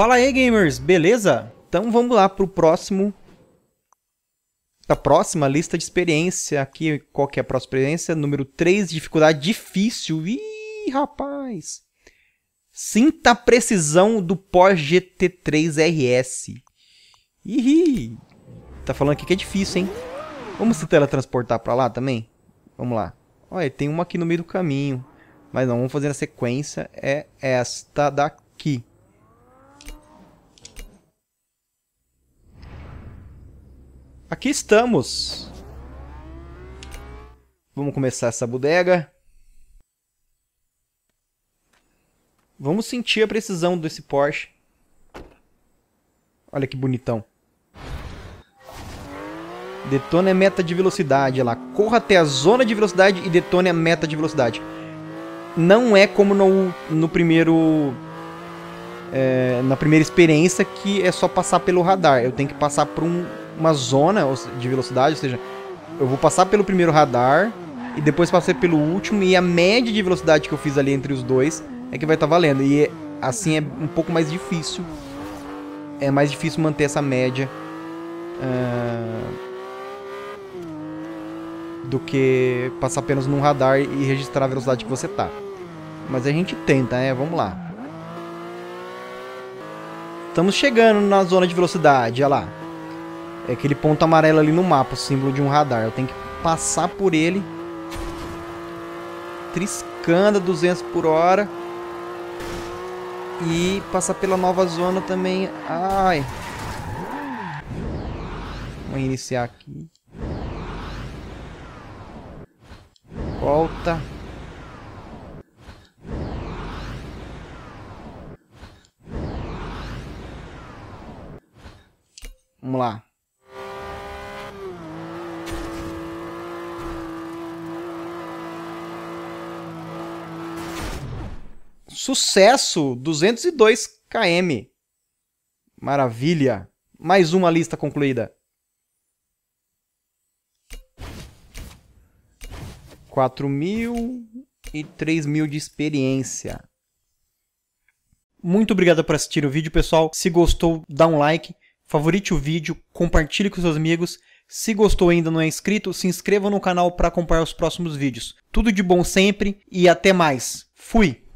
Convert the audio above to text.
Fala aí, gamers, beleza? Então vamos lá pro próximo. A próxima lista de experiência aqui. Qual que é a próxima experiência? Número 3, dificuldade difícil. Ih, rapaz! Sinta a precisão do pós GT3 RS. Ih, tá falando aqui que é difícil, hein? Vamos se teletransportar para lá também? Vamos lá. Olha, tem uma aqui no meio do caminho. Mas não, vamos fazer a sequência. É esta daqui. Aqui estamos. Vamos começar essa bodega. Vamos sentir a precisão desse Porsche. Olha que bonitão. Detone a é meta de velocidade. lá. corra até a zona de velocidade e detone a meta de velocidade. Não é como no, no primeiro é, na primeira experiência que é só passar pelo radar. Eu tenho que passar por um, uma zona de velocidade, ou seja, eu vou passar pelo primeiro radar e depois passei pelo último e a média de velocidade que eu fiz ali entre os dois é que vai estar tá valendo. E é, assim é um pouco mais difícil. É mais difícil manter essa média uh, do que passar apenas num radar e registrar a velocidade que você tá. Mas a gente tenta, né? Vamos lá. Estamos chegando na zona de velocidade, olha lá. É aquele ponto amarelo ali no mapa, o símbolo de um radar. Eu tenho que passar por ele. Triscando 200 por hora. E passar pela nova zona também. Ai. Vamos iniciar aqui. Volta. Vamos lá. Sucesso! 202 km. Maravilha! Mais uma lista concluída. 4 mil e 3 mil de experiência. Muito obrigado por assistir o vídeo, pessoal. Se gostou, dá um like favorite o vídeo, compartilhe com seus amigos. Se gostou e ainda não é inscrito, se inscreva no canal para acompanhar os próximos vídeos. Tudo de bom sempre e até mais. Fui!